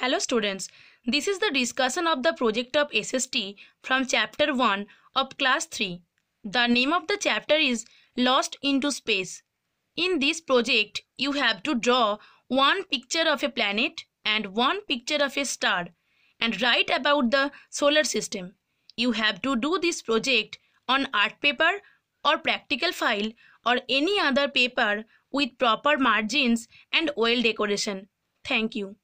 Hello students, this is the discussion of the project of SST from chapter 1 of class 3. The name of the chapter is Lost into Space. In this project, you have to draw one picture of a planet and one picture of a star and write about the solar system. You have to do this project on art paper or practical file or any other paper with proper margins and oil decoration. Thank you.